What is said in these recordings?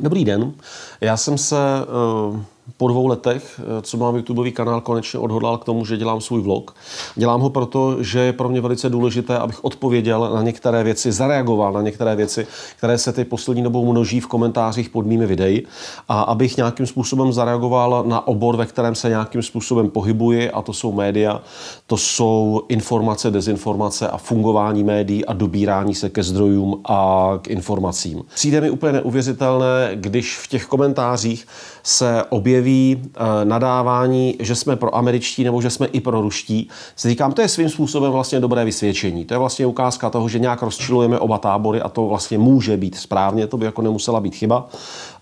Dobrý den, já jsem se eh, po dvou letech, eh, co mám YouTubeový kanál, konečně odhodlal k tomu, že dělám svůj vlog. Dělám ho proto, že je pro mě velice důležité, abych odpověděl na některé věci, zareagoval na některé věci, které se ty poslední dobou množí v komentářích pod mými videí a abych nějakým způsobem zareagoval na obor, ve kterém se nějakým způsobem pohybuji a to jsou média, to jsou informace, dezinformace a fungování médií a dobírání se ke zdrojům a k informacím. Přijde mi úplně neuvěřitelné, když v těch komentářích se objeví objeví eh, nadávání, že jsme pro američtí nebo že jsme i pro ruští, si říkám, to je svým způsobem vlastně dobré vysvědčení. To je vlastně ukázka toho, že nějak rozčilujeme oba tábory a to vlastně může být správně, to by jako nemusela být chyba.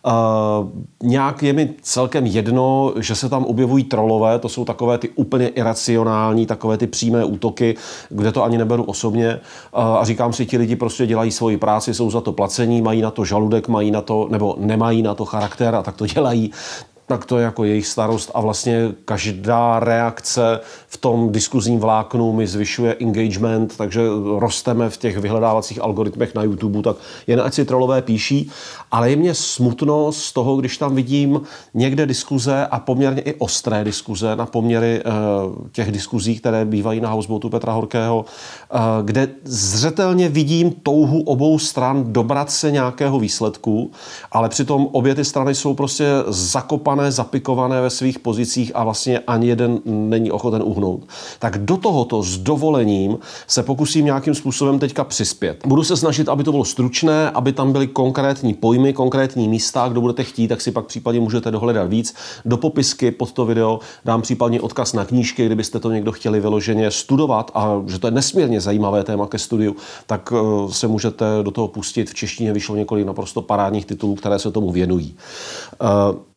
Uh, nějak je mi celkem jedno, že se tam objevují trolové, to jsou takové ty úplně iracionální, takové ty přímé útoky, kde to ani neberu osobně uh, a říkám si, ti lidi prostě dělají svoji práci, jsou za to placení, mají na to žaludek, mají na to, nebo nemají na to charakter a tak to dělají, tak to je jako jejich starost a vlastně každá reakce v tom diskuzním vláknu mi zvyšuje engagement, takže rosteme v těch vyhledávacích algoritmech na YouTube, tak jen ať si trolové píší, ale je mě smutno z toho, když tam vidím někde diskuze a poměrně i ostré diskuze na poměry eh, těch diskuzí, které bývají na houseboatu Petra Horkého, eh, kde zřetelně vidím touhu obou stran dobrat se nějakého výsledku, ale přitom obě ty strany jsou prostě zakopané zakopané, zapikované ve svých pozicích a vlastně ani jeden není ochoten uhnout. Tak do tohoto s dovolením se pokusím nějakým způsobem teďka přispět. Budu se snažit, aby to bylo stručné, aby tam byly konkrétní pojmy, konkrétní místa. Kdo budete chtít, tak si pak případně můžete dohledat víc. Do popisky pod to video dám případně odkaz na knížky, kdybyste to někdo chtěli vyloženě studovat a že to je nesmírně zajímavé téma ke studiu, tak eh, se můžete do toho pustit. V češtině vyšlo několik naprosto parádních titulů, které se tomu věnují. Eh,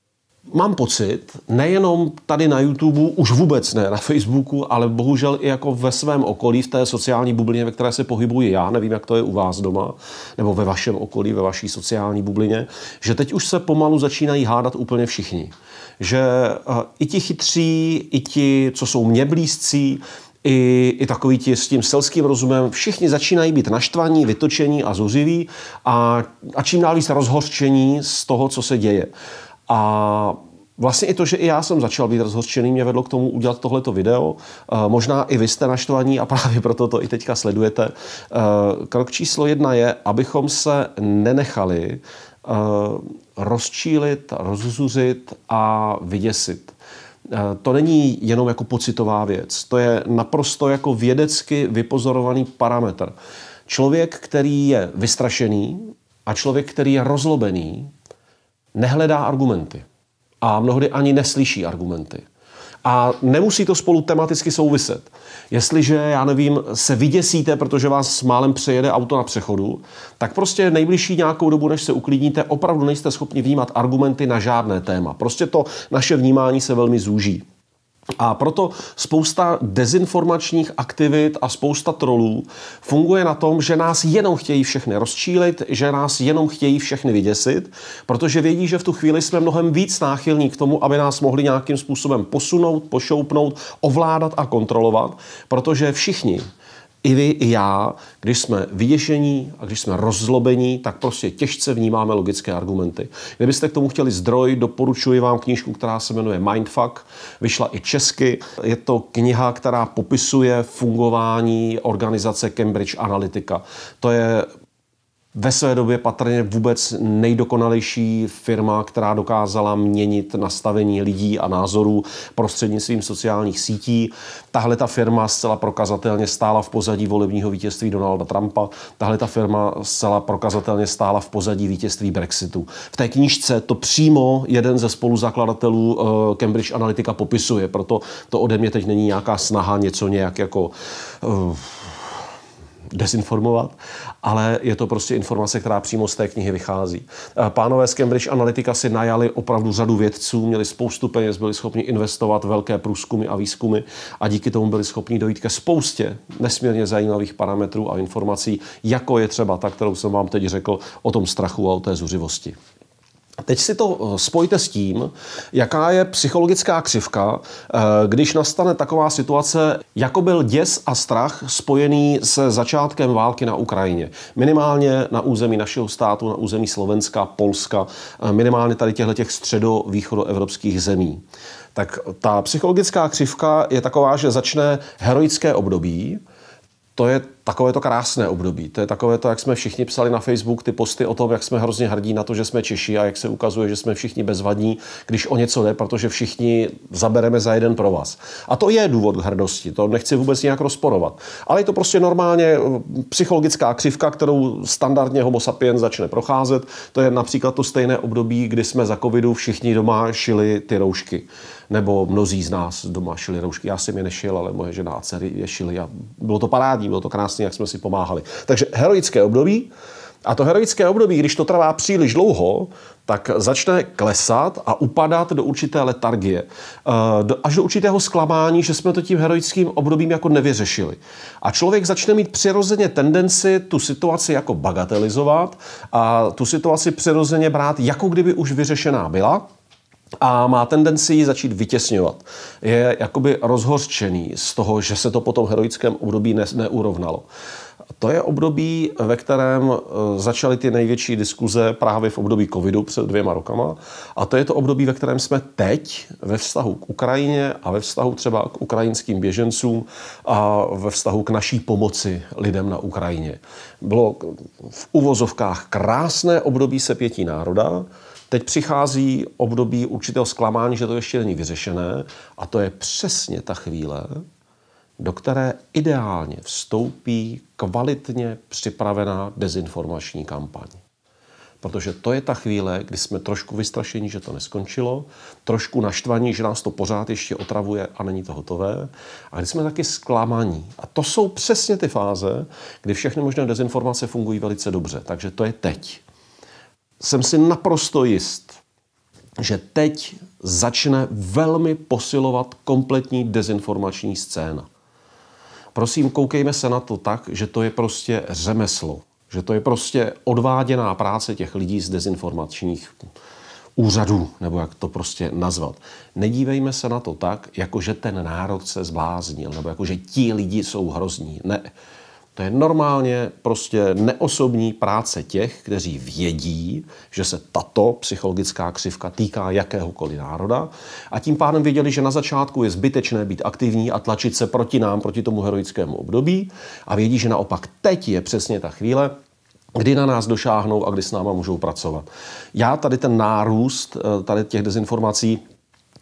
mám pocit, nejenom tady na YouTube, už vůbec ne na Facebooku, ale bohužel i jako ve svém okolí, v té sociální bublině, ve které se pohybuji já, nevím, jak to je u vás doma, nebo ve vašem okolí, ve vaší sociální bublině, že teď už se pomalu začínají hádat úplně všichni. Že eh, i ti chytří, i ti, co jsou mně blízcí, i, i takový ti s tím selským rozumem, všichni začínají být naštvaní, vytočení a zuřiví a, a čím dál víc rozhořčení z toho, co se děje. A Vlastně i to, že i já jsem začal být rozhořčený, mě vedlo k tomu udělat tohleto video. Eh, možná i vy jste naštvaní a právě proto to i teďka sledujete. Eh, krok číslo jedna je, abychom se nenechali eh, rozčílit, rozzuřit a vyděsit. To není jenom jako pocitová věc, to je naprosto jako vědecky vypozorovaný parametr. Člověk, který je vystrašený a člověk, který je rozlobený, nehledá argumenty. A mnohdy ani neslyší argumenty. A nemusí to spolu tematicky souviset. Jestliže, já nevím, se vyděsíte, protože vás málem přejede auto na přechodu, tak prostě nejbližší nějakou dobu, než se uklidníte, opravdu nejste schopni vnímat argumenty na žádné téma. Prostě to naše vnímání se velmi zúží. A proto spousta dezinformačních aktivit a spousta trolů funguje na tom, že nás jenom chtějí všechny rozčílit, že nás jenom chtějí všechny vyděsit, protože vědí, že v tu chvíli jsme mnohem víc náchylní k tomu, aby nás mohli nějakým způsobem posunout, pošoupnout, ovládat a kontrolovat, protože všichni i vy, i já, když jsme vyděšení a když jsme rozlobení, tak prostě těžce vnímáme logické argumenty. Kdybyste k tomu chtěli zdroj, doporučuji vám knížku, která se jmenuje Mindfuck. Vyšla i česky. Je to kniha, která popisuje fungování organizace Cambridge Analytica. To je ve své době patrně vůbec nejdokonalejší firma, která dokázala měnit nastavení lidí a názorů prostřednictvím sociálních sítí. Tahle ta firma zcela prokazatelně stála v pozadí volebního vítězství Donalda Trumpa. Tahle ta firma zcela prokazatelně stála v pozadí vítězství Brexitu. V té knížce to přímo jeden ze spoluzakladatelů eh, Cambridge Analytica popisuje, proto to ode mě teď není nějaká snaha něco nějak jako uh, dezinformovat, ale je to prostě informace, která přímo z té knihy vychází. Eh, pánové z Cambridge Analytica si najali opravdu řadu vědců, měli spoustu peněz, byli schopni investovat velké průzkumy a výzkumy a díky tomu byli schopni dojít ke spoustě nesmírně zajímavých parametrů a informací, jako je třeba ta, kterou jsem vám teď řekl o tom strachu a o té zuřivosti. Teď si to eh, spojte s tím, jaká je psychologická křivka, eh, když nastane taková situace, jako byl děs a strach spojený se začátkem války na Ukrajině. Minimálně na území našeho státu, na území Slovenska, Polska, eh, minimálně tady těchto středo-východoevropských zemí. Tak ta psychologická křivka je taková, že začne heroické období, to je takové to krásné období. To je takové to, jak jsme všichni psali na Facebook ty posty o tom, jak jsme hrozně hrdí na to, že jsme Češi a jak se ukazuje, že jsme všichni bezvadní, když o něco jde, protože všichni zabereme za jeden pro vás. A to je důvod k hrdosti, to nechci vůbec nějak rozporovat. Ale je to prostě normálně eh, psychologická křivka, kterou standardně homo sapiens začne procházet. To je například to stejné období, kdy jsme za covidu všichni doma šili ty roušky. Nebo mnozí z nás doma šili roušky. Já jsem je nešil, ale moje žena a dcery je šili. a bylo to parádní, bylo to krásné krásný, jak jsme si pomáhali. Takže heroické období. A to heroické období, když to trvá příliš dlouho, tak začne klesat a upadat do určité letargie. Eh, až do určitého zklamání, že jsme to tím heroickým obdobím jako nevyřešili. A člověk začne mít přirozeně tendenci tu situaci jako bagatelizovat a tu situaci přirozeně brát, jako kdyby už vyřešená byla a má tendenci ji začít vytěsňovat. Je jakoby rozhořčený z toho, že se to po tom heroickém období ne, neurovnalo. To je období, ve kterém e, začaly ty největší diskuze právě v období covidu před dvěma rokama. A to je to období, ve kterém jsme teď ve vztahu k Ukrajině a ve vztahu třeba k ukrajinským běžencům a ve vztahu k naší pomoci lidem na Ukrajině. Bylo v uvozovkách krásné období sepětí národa, Teď přichází období určitého zklamání, že to ještě není vyřešené a to je přesně ta chvíle, do které ideálně vstoupí kvalitně připravená dezinformační kampaň. Protože to je ta chvíle, kdy jsme trošku vystrašení, že to neskončilo, trošku naštvaní, že nás to pořád ještě otravuje a není to hotové, a kdy jsme taky zklamaní. A to jsou přesně ty fáze, kdy všechny možné dezinformace fungují velice dobře. Takže to je teď jsem si naprosto jist, že teď začne velmi posilovat kompletní dezinformační scéna. Prosím, koukejme se na to tak, že to je prostě řemeslo, že to je prostě odváděná práce těch lidí z dezinformačních úřadů, nebo jak to prostě nazvat. Nedívejme se na to tak, jako že ten národ se zbláznil, nebo jako že ti lidi jsou hrozní. Ne, to je normálně prostě neosobní práce těch, kteří vědí, že se tato psychologická křivka týká jakéhokoliv národa a tím pádem věděli, že na začátku je zbytečné být aktivní a tlačit se proti nám, proti tomu heroickému období a vědí, že naopak teď je přesně ta chvíle, kdy na nás došáhnou a kdy s náma můžou pracovat. Já tady ten nárůst eh, tady těch dezinformací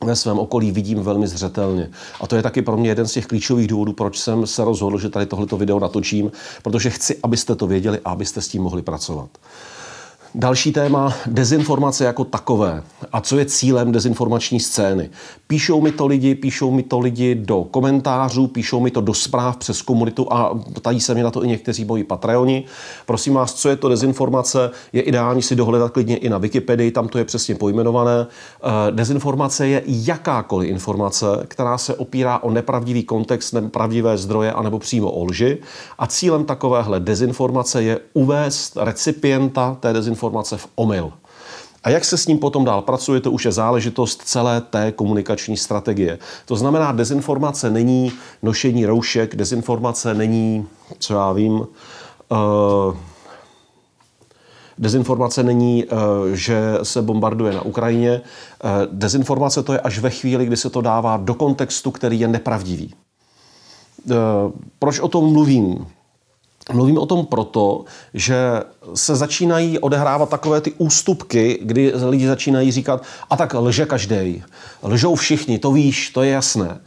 ve svém okolí vidím velmi zřetelně. A to je taky pro mě jeden z těch klíčových důvodů, proč jsem se rozhodl, že tady tohleto video natočím, protože chci, abyste to věděli a abyste s tím mohli pracovat. Další téma, dezinformace jako takové. A co je cílem dezinformační scény? Píšou mi to lidi, píšou mi to lidi do komentářů, píšou mi to do zpráv přes komunitu a ptají se mě na to i někteří moji Patreoni. Prosím vás, co je to dezinformace? Je ideální si dohledat klidně i na Wikipedii, tam to je přesně pojmenované. Eh, dezinformace je jakákoliv informace, která se opírá o nepravdivý kontext, nepravdivé zdroje anebo přímo o lži. A cílem takovéhle dezinformace je uvést recipienta té dezinformace informace v omyl. A jak se s ním potom dál pracuje, to už je záležitost celé té komunikační strategie. To znamená, dezinformace není nošení roušek, dezinformace není, co já vím, uh, Dezinformace není, eh, že se bombarduje na Ukrajině. Eh, dezinformace to je až ve chvíli, kdy se to dává do kontextu, který je nepravdivý. Proč o tom mluvím? Mluvím o tom proto, že se začínají odehrávat takové ty ústupky, kdy lidi začínají říkat, a tak lže každý, lžou všichni, to víš, to je jasné.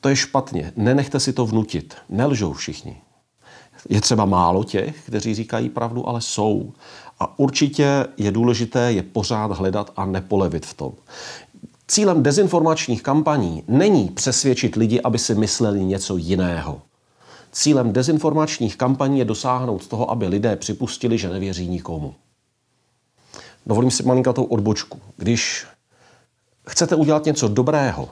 To je špatně, nenechte si to vnutit, nelžou všichni. Je třeba málo těch, kteří říkají pravdu, ale jsou. A určitě je důležité je pořád hledat a nepolevit v tom. Cílem dezinformačních kampaní není přesvědčit lidi, aby si mysleli něco jiného. Cílem dezinformačních kampaní je dosáhnout toho, aby lidé připustili, že nevěří nikomu. Dovolím si malinkatou odbočku. Když chcete udělat něco dobrého,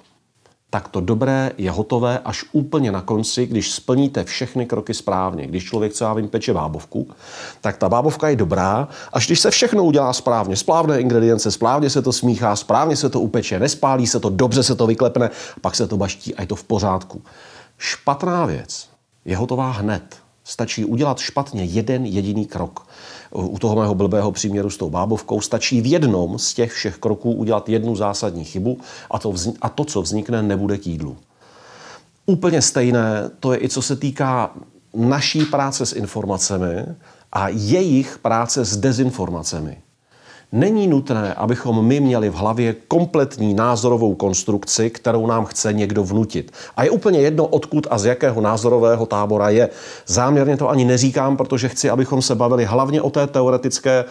tak to dobré je hotové až úplně na konci, když splníte všechny kroky správně. Když člověk, co já vím, peče bábovku, tak ta bábovka je dobrá, až když se všechno udělá správně. Správné ingredience, správně se to smíchá, správně se to upeče, nespálí se to, dobře se to vyklepne, pak se to baští a je to v pořádku. Špatná věc je hotová hned. Stačí udělat špatně jeden jediný krok. U toho mého blbého příměru s tou bábovkou stačí v jednom z těch všech kroků udělat jednu zásadní chybu a to, a to co vznikne, nebude k jídlu. Úplně stejné to je i co se týká naší práce s informacemi a jejich práce s dezinformacemi. Není nutné, abychom my měli v hlavě kompletní názorovou konstrukci, kterou nám chce někdo vnutit. A je úplně jedno, odkud a z jakého názorového tábora je. Záměrně to ani neříkám, protože chci, abychom se bavili hlavně o, té teoretické,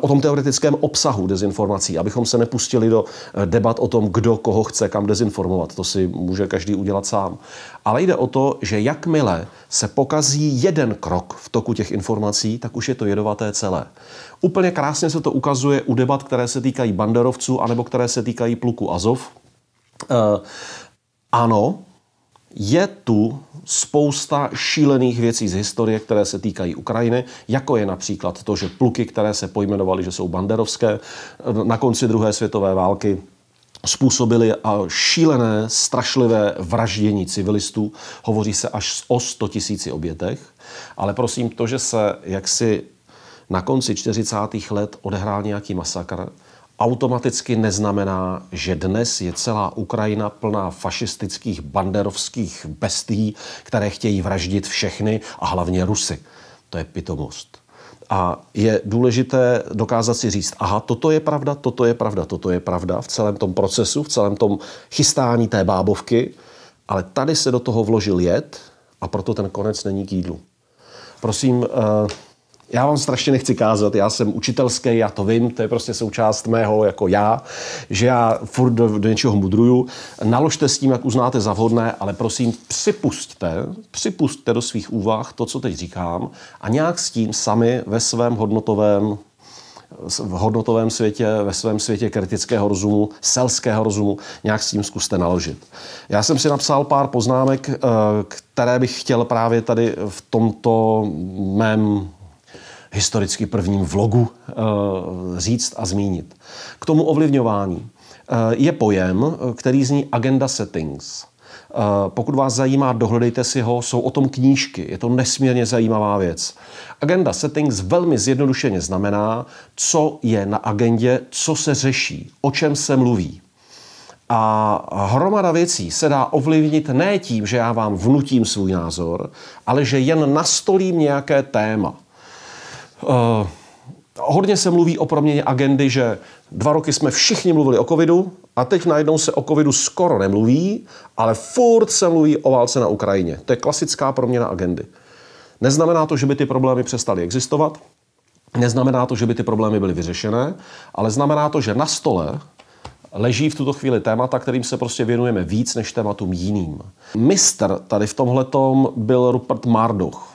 o tom teoretickém obsahu dezinformací, abychom se nepustili do eh, debat o tom, kdo koho chce kam dezinformovat. To si může každý udělat sám. Ale jde o to, že jakmile se pokazí jeden krok v toku těch informací, tak už je to jedovaté celé. Úplně krásně se to ukazuje u debat, které se týkají banderovců anebo které se týkají pluku Azov. E, ano, je tu spousta šílených věcí z historie, které se týkají Ukrajiny, jako je například to, že pluky, které se pojmenovaly, že jsou banderovské, eh, na konci druhé světové války způsobili šílené, strašlivé vraždění civilistů. Hovoří se až o 100 tisíci obětech. Ale prosím, to, že se jaksi na konci 40. let odehrál nějaký masakr, automaticky neznamená, že dnes je celá Ukrajina plná fašistických banderovských bestí, které chtějí vraždit všechny a hlavně Rusy. To je pitomost. A je důležité dokázat si říct, aha, toto je pravda, toto je pravda, toto je pravda v celém tom procesu, v celém tom chystání té bábovky, ale tady se do toho vložil jed a proto ten konec není k jídlu. Prosím, uh, já vám strašně nechci kázat, já jsem učitelský, já to vím, to je prostě součást mého jako já, že já furt do, do něčeho mudruju. Naložte s tím, jak uznáte za vhodné, ale prosím připustte, připustte do svých úvah to, co teď říkám a nějak s tím sami ve svém hodnotovém v hodnotovém světě, ve svém světě kritického rozumu, selského rozumu, nějak s tím zkuste naložit. Já jsem si napsal pár poznámek, eh, které bych chtěl právě tady v tomto mém historicky prvním vlogu eh, říct a zmínit. K tomu ovlivňování eh, je pojem, který zní agenda settings. Eh, pokud vás zajímá, dohledejte si ho, jsou o tom knížky, je to nesmírně zajímavá věc. Agenda settings velmi zjednodušeně znamená, co je na agendě, co se řeší, o čem se mluví. A hromada věcí se dá ovlivnit ne tím, že já vám vnutím svůj názor, ale že jen nastolím nějaké téma. Eh, hodně se mluví o proměně agendy, že dva roky jsme všichni mluvili o covidu a teď najednou se o covidu skoro nemluví, ale furt se mluví o válce na Ukrajině. To je klasická proměna agendy. Neznamená to, že by ty problémy přestaly existovat, neznamená to, že by ty problémy byly vyřešené, ale znamená to, že na stole leží v tuto chvíli témata, kterým se prostě věnujeme víc než tématům jiným. Mistr tady v tomhletom byl Rupert Murdoch,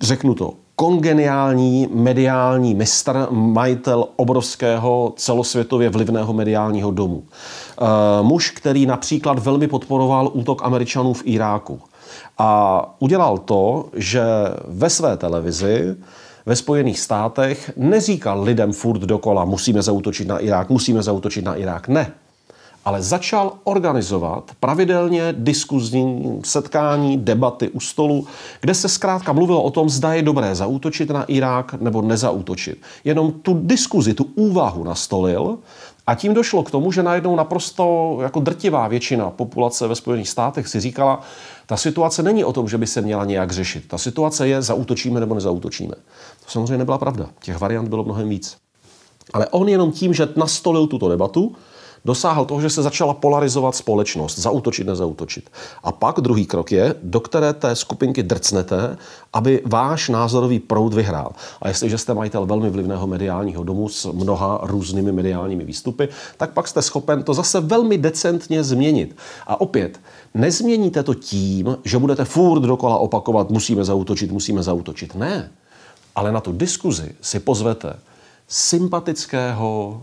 řeknu to, kongeniální mediální mistr, majitel obrovského celosvětově vlivného mediálního domu. E, muž, který například velmi podporoval útok Američanů v Iráku. A udělal to, že ve své televizi ve Spojených státech neříkal lidem furt dokola, musíme zautočit na Irák, musíme zautočit na Irák. Ne, ale začal organizovat pravidelně diskuzní setkání, debaty u stolu, kde se zkrátka mluvilo o tom, zda je dobré zaútočit na Irák nebo nezaútočit. Jenom tu diskuzi, tu úvahu nastolil a tím došlo k tomu, že najednou naprosto jako drtivá většina populace ve Spojených státech si říkala, ta situace není o tom, že by se měla nějak řešit. Ta situace je, zautočíme nebo nezautočíme. To samozřejmě nebyla pravda. Těch variant bylo mnohem víc. Ale on jenom tím, že nastolil tuto debatu, dosáhl toho, že se začala polarizovat společnost, zautočit, nezautočit. A pak druhý krok je, do které té skupinky drcnete, aby váš názorový proud vyhrál. A jestliže jste majitel velmi vlivného mediálního domu s mnoha různými mediálními výstupy, tak pak jste schopen to zase velmi decentně změnit. A opět, nezměníte to tím, že budete furt dokola opakovat, musíme zautočit, musíme zautočit. Ne. Ale na tu diskuzi si pozvete sympatického,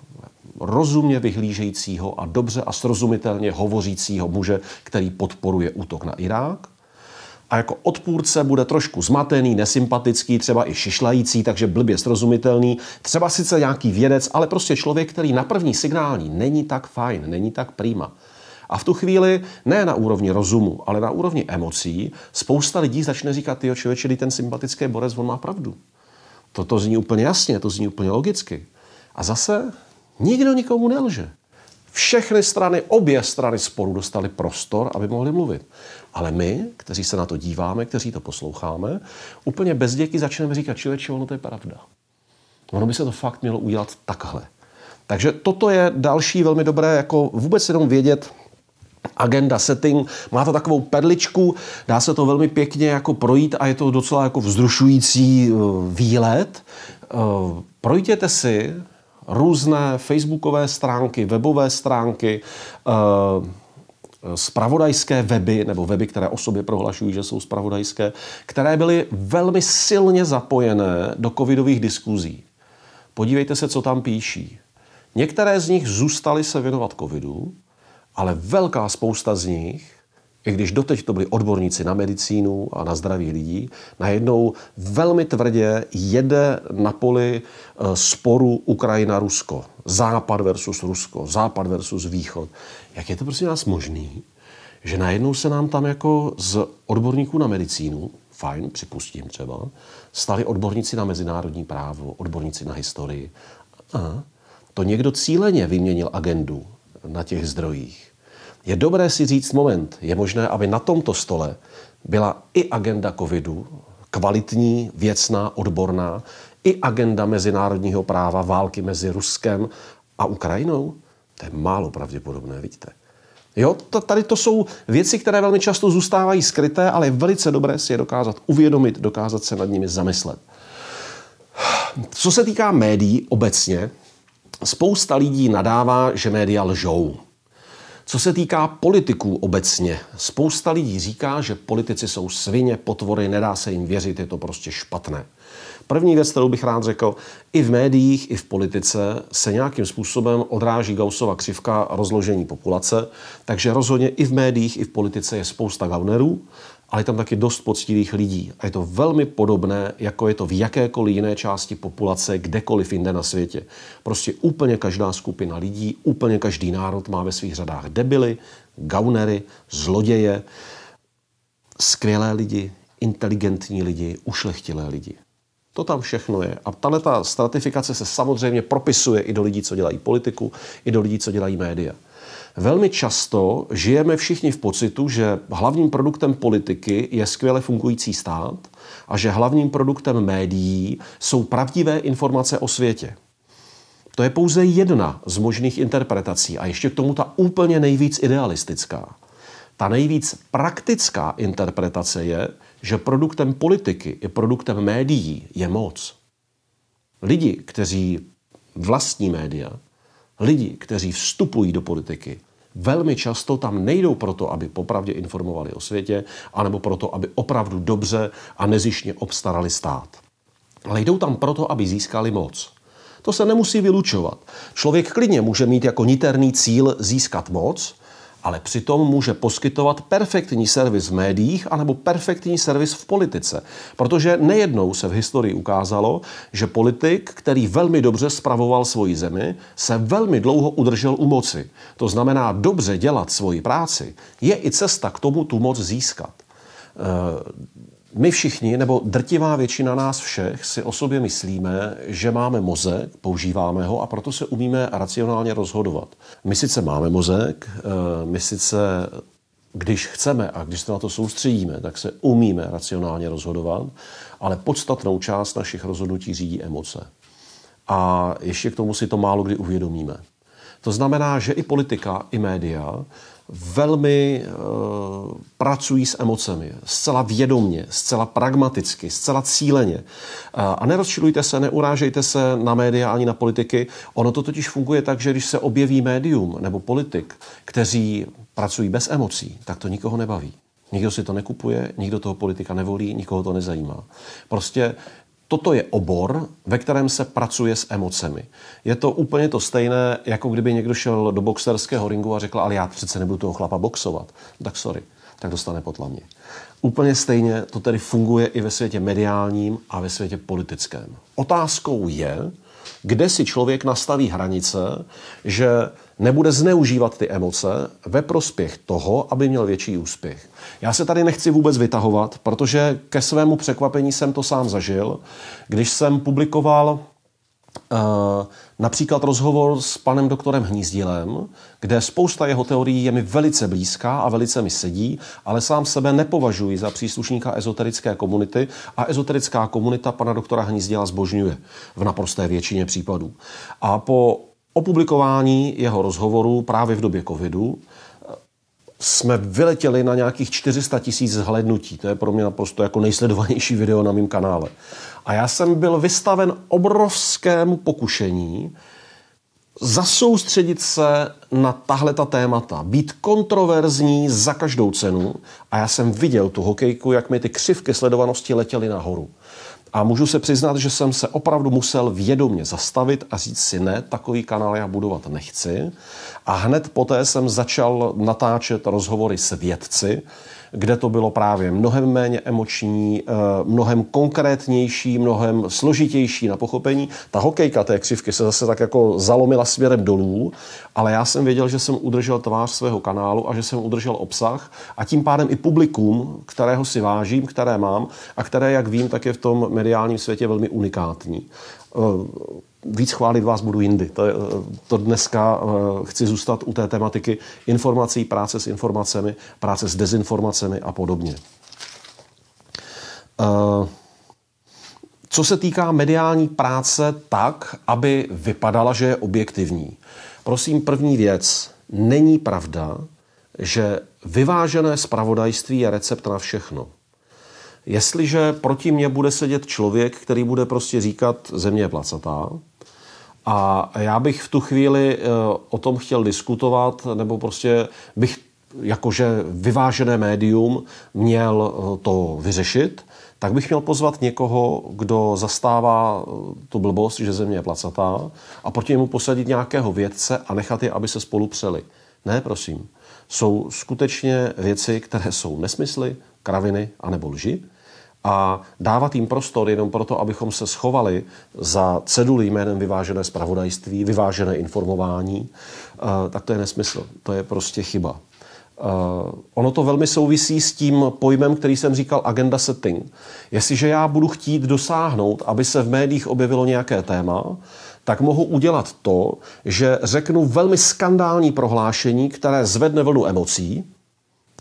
rozumně vyhlížejícího a dobře a srozumitelně hovořícího muže, který podporuje útok na Irák. A jako odpůrce bude trošku zmatený, nesympatický, třeba i šišlající, takže blbě srozumitelný. Třeba sice nějaký vědec, ale prostě člověk, který na první signální není tak fajn, není tak prima. A v tu chvíli, ne na úrovni rozumu, ale na úrovni emocí, spousta lidí začne říkat, jo člověče, ten sympatický borec, on má pravdu. To, to zní úplně jasně, to zní úplně logicky. A zase Nikdo nikomu nelže. Všechny strany, obě strany sporu dostali prostor, aby mohli mluvit. Ale my, kteří se na to díváme, kteří to posloucháme, úplně bez děky začneme říkat, člověče, ono to je pravda. Ono by se to fakt mělo udělat takhle. Takže toto je další velmi dobré, jako vůbec jenom vědět, agenda setting. Má to takovou perličku, dá se to velmi pěkně jako projít a je to docela jako vzrušující eh, výlet. Eh, projděte si různé facebookové stránky, webové stránky, eh, spravodajské weby, nebo weby, které o sobě prohlašují, že jsou spravodajské, které byly velmi silně zapojené do covidových diskuzí. Podívejte se, co tam píší. Některé z nich zůstaly se věnovat covidu, ale velká spousta z nich i když doteď to byli odborníci na medicínu a na zdraví lidí, najednou velmi tvrdě jede na poli eh, sporu Ukrajina-Rusko. Západ versus Rusko, západ versus východ. Jak je to prostě nás možný, že najednou se nám tam jako z odborníků na medicínu, fajn, připustím třeba, stali odborníci na mezinárodní právo, odborníci na historii. A to někdo cíleně vyměnil agendu na těch zdrojích je dobré si říct moment, je možné, aby na tomto stole byla i agenda covidu, kvalitní, věcná, odborná, i agenda mezinárodního práva, války mezi Ruskem a Ukrajinou? To je málo pravděpodobné, vidíte. Jo, tady to jsou věci, které velmi často zůstávají skryté, ale je velice dobré si je dokázat uvědomit, dokázat se nad nimi zamyslet. Co se týká médií obecně, spousta lidí nadává, že média lžou. Co se týká politiků obecně, spousta lidí říká, že politici jsou svině, potvory, nedá se jim věřit, je to prostě špatné. První věc, kterou bych rád řekl, i v médiích, i v politice se nějakým způsobem odráží Gaussova křivka rozložení populace, takže rozhodně i v médiích, i v politice je spousta gaunerů ale je tam taky dost poctivých lidí. A je to velmi podobné, jako je to v jakékoliv jiné části populace, kdekoliv jinde na světě. Prostě úplně každá skupina lidí, úplně každý národ má ve svých řadách debily, gaunery, zloděje, skvělé lidi, inteligentní lidi, ušlechtilé lidi. To tam všechno je. A tahle ta stratifikace se samozřejmě propisuje i do lidí, co dělají politiku, i do lidí, co dělají média. Velmi často žijeme všichni v pocitu, že hlavním produktem politiky je skvěle fungující stát a že hlavním produktem médií jsou pravdivé informace o světě. To je pouze jedna z možných interpretací a ještě k tomu ta úplně nejvíc idealistická. Ta nejvíc praktická interpretace je, že produktem politiky i produktem médií je moc. Lidi, kteří vlastní média, lidi, kteří vstupují do politiky, velmi často tam nejdou proto, aby popravdě informovali o světě, anebo proto, aby opravdu dobře a nezišně obstarali stát. Ale jdou tam proto, aby získali moc. To se nemusí vylučovat. Člověk klidně může mít jako niterný cíl získat moc, ale přitom může poskytovat perfektní servis v médiích anebo perfektní servis v politice. Protože nejednou se v historii ukázalo, že politik, který velmi dobře spravoval svoji zemi, se velmi dlouho udržel u moci. To znamená, dobře dělat svoji práci je i cesta k tomu tu moc získat. Eh, my všichni, nebo drtivá většina nás všech, si o sobě myslíme, že máme mozek, používáme ho a proto se umíme racionálně rozhodovat. My sice máme mozek, eh, my sice když chceme a když se na to soustředíme, tak se umíme racionálně rozhodovat, ale podstatnou část našich rozhodnutí řídí emoce. A ještě k tomu si to málo kdy uvědomíme. To znamená, že i politika, i média velmi e, pracují s emocemi, zcela vědomně, zcela pragmaticky, zcela cíleně. E, a nerozčilujte se, neurážejte se na média ani na politiky. Ono to totiž funguje tak, že když se objeví médium nebo politik, kteří pracují bez emocí, tak to nikoho nebaví. Nikdo si to nekupuje, nikdo toho politika nevolí, nikoho to nezajímá. Prostě Toto je obor, ve kterém se pracuje s emocemi. Je to úplně to stejné, jako kdyby někdo šel do boxerského ringu a řekl, ale já přece nebudu toho chlapa boxovat. No tak sorry, tak dostane potlamně. Úplně stejně to tedy funguje i ve světě mediálním a ve světě politickém. Otázkou je, kde si člověk nastaví hranice, že nebude zneužívat ty emoce ve prospěch toho, aby měl větší úspěch. Já se tady nechci vůbec vytahovat, protože ke svému překvapení jsem to sám zažil, když jsem publikoval uh, například rozhovor s panem doktorem Hnízdilem, kde spousta jeho teorií je mi velice blízká a velice mi sedí, ale sám sebe nepovažuji za příslušníka ezoterické komunity a ezoterická komunita pana doktora Hnízdíla zbožňuje v naprosté většině případů. A po opublikování jeho rozhovoru právě v době covidu jsme vyletěli na nějakých 400 tisíc zhlédnutí. To je pro mě naprosto jako nejsledovanější video na mém kanále. A já jsem byl vystaven obrovskému pokušení zasoustředit se na tahle ta témata, být kontroverzní za každou cenu a já jsem viděl tu hokejku, jak mi ty křivky sledovanosti letěly nahoru. A můžu se přiznat, že jsem se opravdu musel vědomě zastavit a říct si ne, takový kanál já budovat nechci. A hned poté jsem začal natáčet rozhovory s vědci, kde to bylo právě mnohem méně emoční, eh, mnohem konkrétnější, mnohem složitější na pochopení. Ta hokejka té křivky se zase tak jako zalomila směrem dolů, ale já jsem věděl, že jsem udržel tvář svého kanálu a že jsem udržel obsah a tím pádem i publikum, kterého si vážím, které mám a které, jak vím, tak je v tom mediálním světě velmi unikátní eh, víc chválit vás budu jindy. To, eh, to dneska eh, chci zůstat u té tematiky informací, práce s informacemi, práce s dezinformacemi a podobně. Eh, co se týká mediální práce tak, aby vypadala, že je objektivní. Prosím, první věc. Není pravda, že vyvážené spravodajství je recept na všechno. Jestliže proti mně bude sedět člověk, který bude prostě říkat, země je placatá, a já bych v tu chvíli eh, o tom chtěl diskutovat, nebo prostě bych jakože vyvážené médium měl eh, to vyřešit, tak bych měl pozvat někoho, kdo zastává eh, tu blbost, že země je placatá, a proti němu posadit nějakého vědce a nechat je, aby se spolu přeli. Ne, prosím. Jsou skutečně věci, které jsou nesmysly, kraviny anebo lži a dávat jim prostor jenom proto, abychom se schovali za cedulí jménem vyvážené spravodajství, vyvážené informování, eh, tak to je nesmysl. To je prostě chyba. Eh, ono to velmi souvisí s tím pojmem, který jsem říkal, agenda setting. Jestliže já budu chtít dosáhnout, aby se v médiích objevilo nějaké téma, tak mohu udělat to, že řeknu velmi skandální prohlášení, které zvedne vlnu emocí,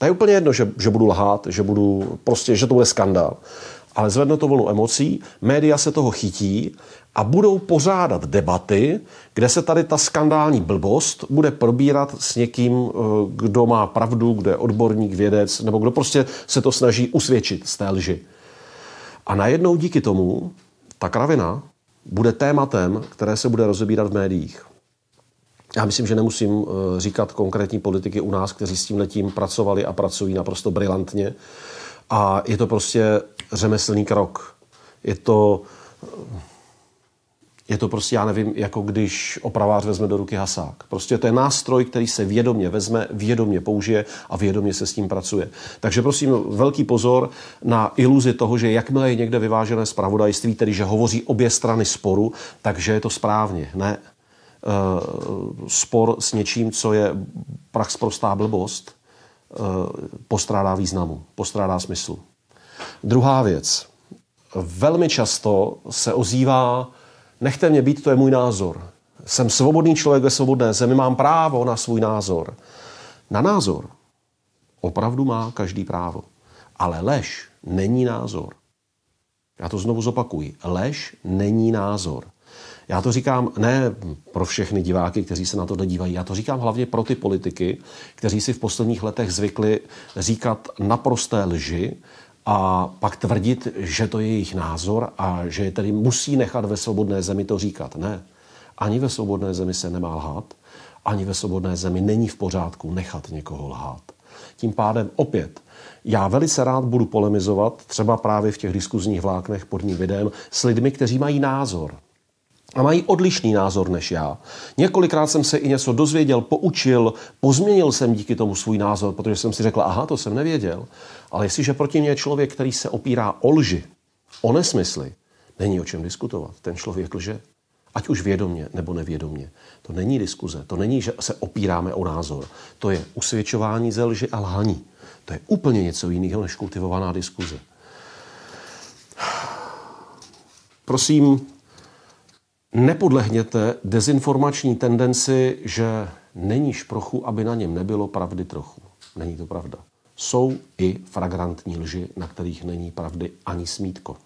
to je úplně jedno, že, že budu lhát, že, budu, prostě, že to bude skandál. Ale zvedne to vlnu emocí, média se toho chytí a budou pořádat debaty, kde se tady ta skandální blbost bude probírat s někým, eh, kdo má pravdu, kdo je odborník, vědec, nebo kdo prostě se to snaží usvědčit z té lži. A najednou díky tomu ta kravina bude tématem, které se bude rozebírat v médiích já myslím, že nemusím eh, říkat konkrétní politiky u nás, kteří s tím letím pracovali a pracují naprosto brilantně. A je to prostě řemeslný krok. Je to, eh, je to prostě, já nevím, jako když opravář vezme do ruky hasák. Prostě to je nástroj, který se vědomě vezme, vědomě použije a vědomě se s tím pracuje. Takže prosím, velký pozor na iluzi toho, že jakmile je někde vyvážené zpravodajství, tedy že hovoří obě strany sporu, takže je to správně. Ne, Eh, spor s něčím, co je prach prostá blbost, eh, postrádá významu, postrádá smyslu. Druhá věc. Velmi často se ozývá, nechte mě být, to je můj názor. Jsem svobodný člověk ve svobodné zemi, mám právo na svůj názor. Na názor opravdu má každý právo. Ale lež není názor. Já to znovu zopakuji. Lež není názor. Já to říkám ne pro všechny diváky, kteří se na to dívají, já to říkám hlavně pro ty politiky, kteří si v posledních letech zvykli říkat naprosté lži a pak tvrdit, že to je jejich názor a že je tedy musí nechat ve svobodné zemi to říkat. Ne. Ani ve svobodné zemi se nemá lhát, ani ve svobodné zemi není v pořádku nechat někoho lhát. Tím pádem opět, já velice rád budu polemizovat, třeba právě v těch diskuzních vláknech pod mým videem, s lidmi, kteří mají názor a mají odlišný názor než já. Několikrát jsem se i něco dozvěděl, poučil, pozměnil jsem díky tomu svůj názor, protože jsem si řekl, aha, to jsem nevěděl. Ale jestliže proti mně je člověk, který se opírá o lži, o nesmysly, není o čem diskutovat. Ten člověk lže. Ať už vědomně nebo nevědomně. To není diskuze, to není, že se opíráme o názor. To je usvědčování ze lži a lhaní. To je úplně něco jiného než kultivovaná diskuze. Prosím, nepodlehněte dezinformační tendenci, že neníš prochu, aby na něm nebylo pravdy trochu. Není to pravda. Jsou i fragrantní lži, na kterých není pravdy ani smítko.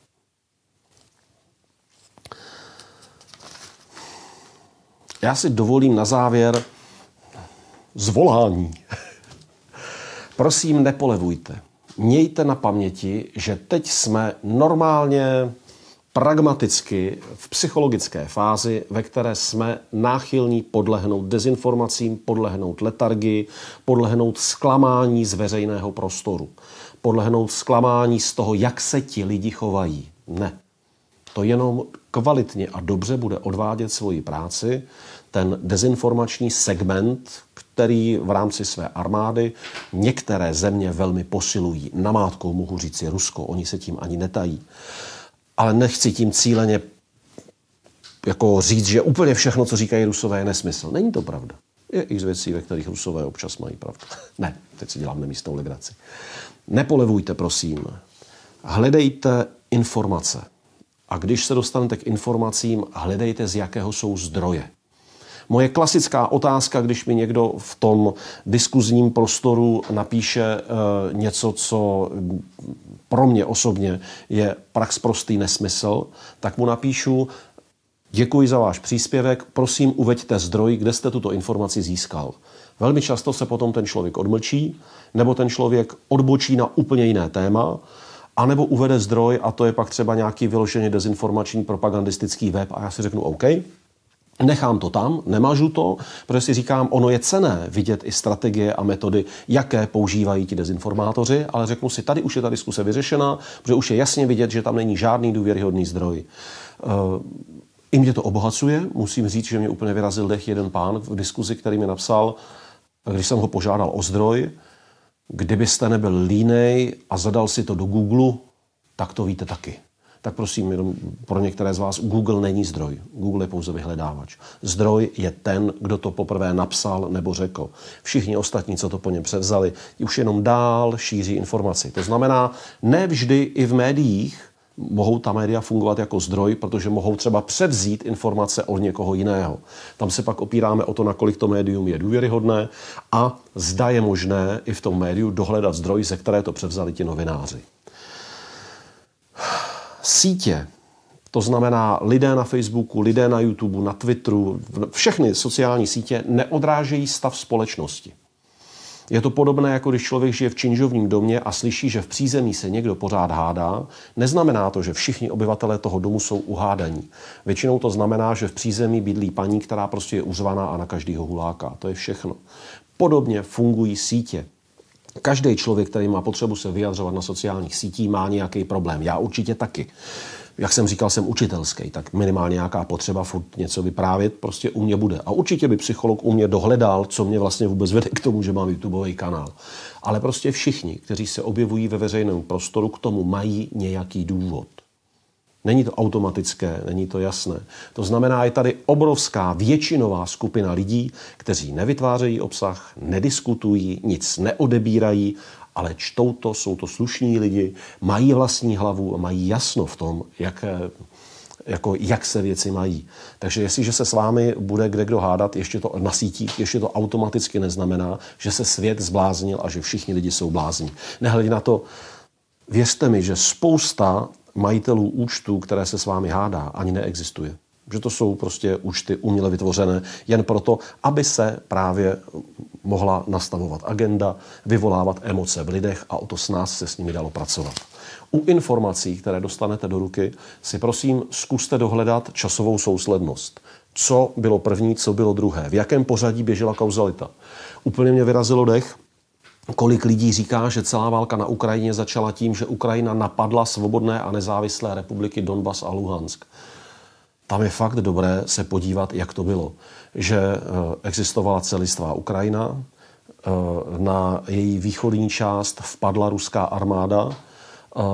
Já si dovolím na závěr zvolání. Prosím, nepolevujte. Mějte na paměti, že teď jsme normálně pragmaticky v psychologické fázi, ve které jsme náchylní podlehnout dezinformacím, podlehnout letargii, podlehnout zklamání z veřejného prostoru, podlehnout zklamání z toho, jak se ti lidi chovají. Ne. To jenom kvalitně a dobře bude odvádět svoji práci ten dezinformační segment, který v rámci své armády některé země velmi posilují. Namátkou mohu říct je Rusko, oni se tím ani netají ale nechci tím cíleně jako říct, že úplně všechno, co říkají Rusové, je nesmysl. Není to pravda. Je i z věcí, ve kterých Rusové občas mají pravdu. ne, teď si dělám nemístnou legraci. Nepolevujte, prosím. Hledejte informace. A když se dostanete k informacím, hledejte, z jakého jsou zdroje. Moje klasická otázka, když mi někdo v tom diskuzním prostoru napíše eh, něco, co pro mě osobně je prax prostý nesmysl, tak mu napíšu, děkuji za váš příspěvek, prosím uveďte zdroj, kde jste tuto informaci získal. Velmi často se potom ten člověk odmlčí, nebo ten člověk odbočí na úplně jiné téma, anebo uvede zdroj a to je pak třeba nějaký vyloženě dezinformační propagandistický web a já si řeknu OK, Nechám to tam, nemažu to, protože si říkám, ono je cené vidět i strategie a metody, jaké používají ti dezinformátoři, ale řeknu si, tady už je ta diskuse vyřešena, protože už je jasně vidět, že tam není žádný důvěryhodný zdroj. Eh, I mě to obohacuje, musím říct, že mě úplně vyrazil dech jeden pán v diskuzi, který mi napsal, když jsem ho požádal o zdroj, kdybyste nebyl línej a zadal si to do Google, tak to víte taky tak prosím, jenom pro některé z vás, Google není zdroj. Google je pouze vyhledávač. Zdroj je ten, kdo to poprvé napsal nebo řekl. Všichni ostatní, co to po něm převzali, už jenom dál šíří informaci. To znamená, ne vždy i v médiích mohou ta média fungovat jako zdroj, protože mohou třeba převzít informace od někoho jiného. Tam se pak opíráme o to, nakolik to médium je důvěryhodné a zda je možné i v tom médiu dohledat zdroj, ze které to převzali ti novináři sítě, to znamená lidé na Facebooku, lidé na YouTube, na Twitteru, všechny sociální sítě neodrážejí stav společnosti. Je to podobné, jako když člověk žije v činžovním domě a slyší, že v přízemí se někdo pořád hádá. Neznamená to, že všichni obyvatelé toho domu jsou uhádaní. Většinou to znamená, že v přízemí bydlí paní, která prostě je uzvaná a na každýho huláká. To je všechno. Podobně fungují sítě. Každý člověk, který má potřebu se vyjadřovat na sociálních sítích, má nějaký problém. Já určitě taky. Jak jsem říkal, jsem učitelský, tak minimálně nějaká potřeba furt něco vyprávět prostě u mě bude. A určitě by psycholog u mě dohledal, co mě vlastně vůbec vede k tomu, že mám YouTubeový kanál. Ale prostě všichni, kteří se objevují ve veřejném prostoru, k tomu mají nějaký důvod. Není to automatické, není to jasné. To znamená, je tady obrovská většinová skupina lidí, kteří nevytvářejí obsah, nediskutují, nic neodebírají, ale čtou to, jsou to slušní lidi, mají vlastní hlavu a mají jasno v tom, jak, eh, jako jak se věci mají. Takže jestliže se s vámi bude kde kdo hádat, ještě to na sítích, ještě to automaticky neznamená, že se svět zbláznil a že všichni lidi jsou blázní. Nehledě na to, věřte mi, že spousta majitelů účtů, které se s vámi hádá, ani neexistuje. Že to jsou prostě účty uměle vytvořené jen proto, aby se právě mohla nastavovat agenda, vyvolávat emoce v lidech a o to s nás se s nimi dalo pracovat. U informací, které dostanete do ruky, si prosím zkuste dohledat časovou souslednost. Co bylo první, co bylo druhé, v jakém pořadí běžela kauzalita. Úplně mě vyrazilo dech, kolik lidí říká, že celá válka na Ukrajině začala tím, že Ukrajina napadla svobodné a nezávislé republiky Donbas a Luhansk. Tam je fakt dobré se podívat, jak to bylo. Že eh, existovala celistvá Ukrajina, eh, na její východní část vpadla ruská armáda, eh,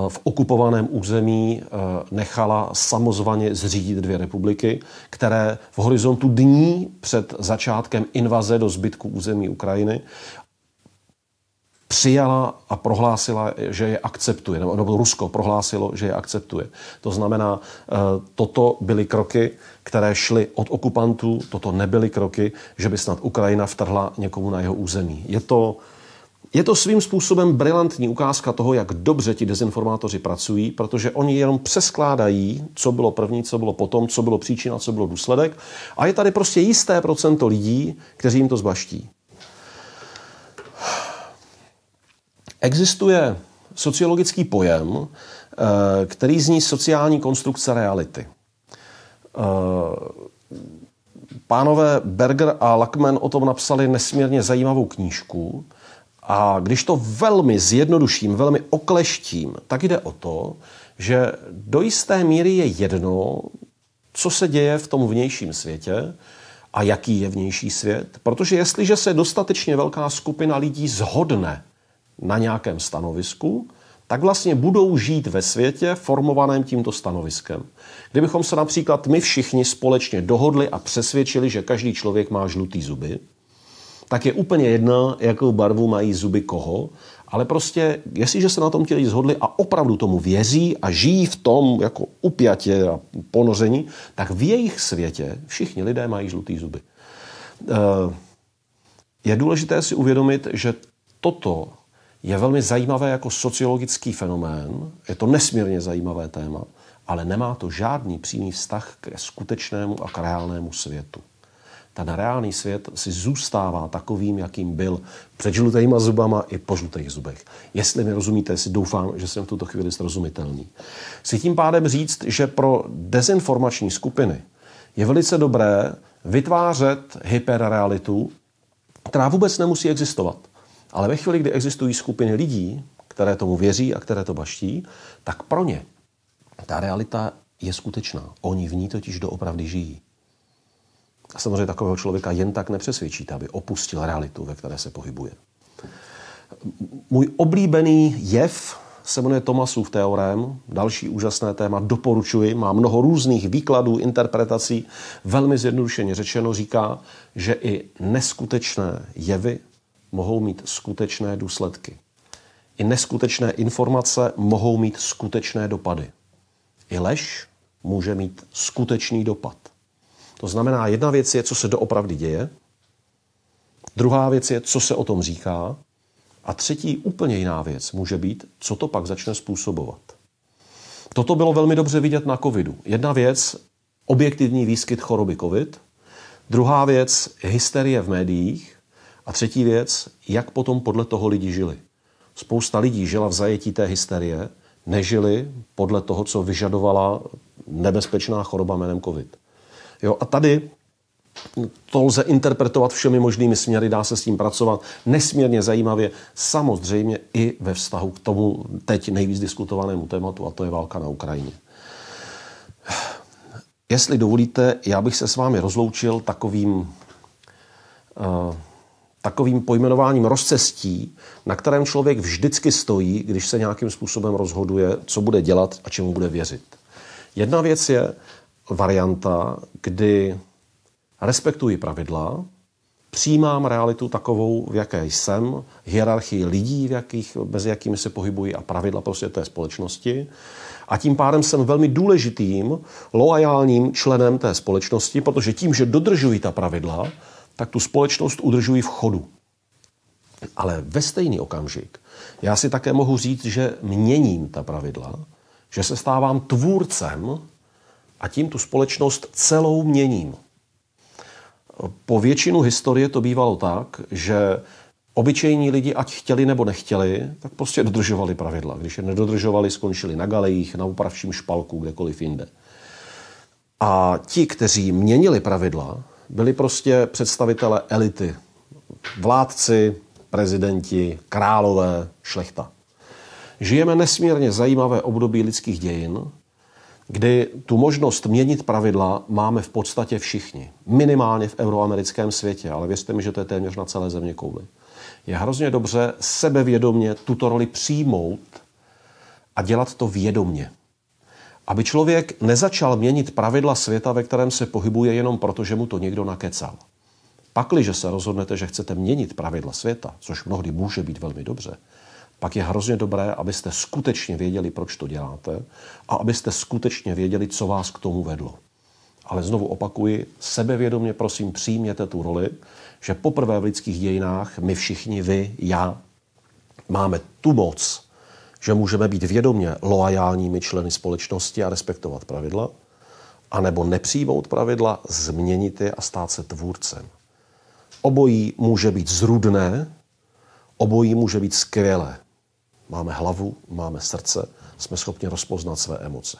v okupovaném území nechala samozvaně zřídit dvě republiky, které v horizontu dní před začátkem invaze do zbytku území Ukrajiny přijala a prohlásila, že je akceptuje, nebo, nebo Rusko prohlásilo, že je akceptuje. To znamená, eh, toto byly kroky, které šly od okupantů, toto nebyly kroky, že by snad Ukrajina vtrhla někomu na jeho území. Je to, je to svým způsobem brilantní ukázka toho, jak dobře ti dezinformátoři pracují, protože oni jenom přeskládají, co bylo první, co bylo potom, co bylo příčina, co bylo důsledek. A je tady prostě jisté procento lidí, kteří jim to zbaští. Existuje sociologický pojem, eh, který zní sociální konstrukce reality. Eh, pánové Berger a Lackman o tom napsali nesmírně zajímavou knížku a když to velmi zjednoduším, velmi okleštím, tak jde o to, že do jisté míry je jedno, co se děje v tom vnějším světě a jaký je vnější svět, protože jestliže se dostatečně velká skupina lidí zhodne na nějakém stanovisku, tak vlastně budou žít ve světě formovaném tímto stanoviskem. Kdybychom se například my všichni společně dohodli a přesvědčili, že každý člověk má žlutý zuby, tak je úplně jedno, jakou barvu mají zuby koho, ale prostě, jestliže se na tom ti lidi zhodli a opravdu tomu věří a žijí v tom jako upjatě a ponoření, tak v jejich světě všichni lidé mají žlutý zuby. Eh, je důležité si uvědomit, že toto je velmi zajímavé jako sociologický fenomén, je to nesmírně zajímavé téma, ale nemá to žádný přímý vztah k skutečnému a k reálnému světu. Ten reálný svět si zůstává takovým, jakým byl před žlutýma zubama i po žlutých zubech. Jestli mi rozumíte, si doufám, že jsem v tuto chvíli srozumitelný. Chci tím pádem říct, že pro dezinformační skupiny je velice dobré vytvářet hyperrealitu, která vůbec nemusí existovat. Ale ve chvíli, kdy existují skupiny lidí, které tomu věří a které to baští, tak pro ně ta realita je skutečná. Oni v ní totiž doopravdy žijí. A samozřejmě takového člověka jen tak nepřesvědčíte, aby opustil realitu, ve které se pohybuje. Můj oblíbený jev se jmenuje Tomasův teorem, další úžasné téma, doporučuji, má mnoho různých výkladů, interpretací, velmi zjednodušeně řečeno říká, že i neskutečné jevy mohou mít skutečné důsledky. I neskutečné informace mohou mít skutečné dopady. I lež může mít skutečný dopad. To znamená, jedna věc je, co se doopravdy děje, druhá věc je, co se o tom říká, a třetí úplně jiná věc může být, co to pak začne způsobovat. Toto bylo velmi dobře vidět na covidu. Jedna věc, objektivní výskyt choroby covid, druhá věc, hysterie v médiích a třetí věc, jak potom podle toho lidi žili. Spousta lidí žila v zajetí té hysterie, nežili podle toho, co vyžadovala nebezpečná choroba jménem COVID. Jo, a tady to lze interpretovat všemi možnými směry, dá se s tím pracovat nesmírně zajímavě, samozřejmě i ve vztahu k tomu teď nejvíc diskutovanému tématu, a to je válka na Ukrajině. Jestli dovolíte, já bych se s vámi rozloučil takovým uh, takovým pojmenováním rozcestí, na kterém člověk vždycky stojí, když se nějakým způsobem rozhoduje, co bude dělat a čemu bude věřit. Jedna věc je varianta, kdy respektuji pravidla, přijímám realitu takovou, v jaké jsem, hierarchii lidí, v jakých, mezi jakými se pohybují a pravidla prostě té společnosti. A tím pádem jsem velmi důležitým, loajálním členem té společnosti, protože tím, že dodržuji ta pravidla, tak tu společnost udržují v chodu. Ale ve stejný okamžik já si také mohu říct, že měním ta pravidla, že se stávám tvůrcem a tím tu společnost celou měním. Po většinu historie to bývalo tak, že obyčejní lidi, ať chtěli nebo nechtěli, tak prostě dodržovali pravidla. Když je nedodržovali, skončili na galejích, na upravším špalku, kdekoliv jinde. A ti, kteří měnili pravidla, byli prostě představitele elity. Vládci, prezidenti, králové, šlechta. Žijeme nesmírně zajímavé období lidských dějin, kdy tu možnost měnit pravidla máme v podstatě všichni. Minimálně v euroamerickém světě, ale věřte mi, že to je téměř na celé země kouli. Je hrozně dobře sebevědomně tuto roli přijmout a dělat to vědomně aby člověk nezačal měnit pravidla světa, ve kterém se pohybuje jenom proto, že mu to někdo nakecal. Pakliže se rozhodnete, že chcete měnit pravidla světa, což mnohdy může být velmi dobře, pak je hrozně dobré, abyste skutečně věděli, proč to děláte a abyste skutečně věděli, co vás k tomu vedlo. Ale znovu opakuji, sebevědomě prosím přijměte tu roli, že poprvé v lidských dějinách my všichni, vy, já, máme tu moc že můžeme být vědomě loajálními členy společnosti a respektovat pravidla, anebo nepřijmout pravidla, změnit je a stát se tvůrcem. Obojí může být zrudné, obojí může být skvělé. Máme hlavu, máme srdce, jsme schopni rozpoznat své emoce.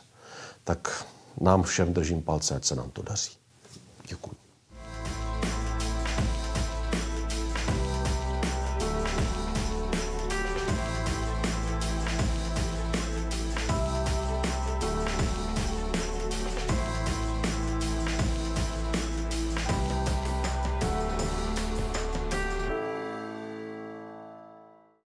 Tak nám všem držím palce, ať se nám to daří. Děkuji.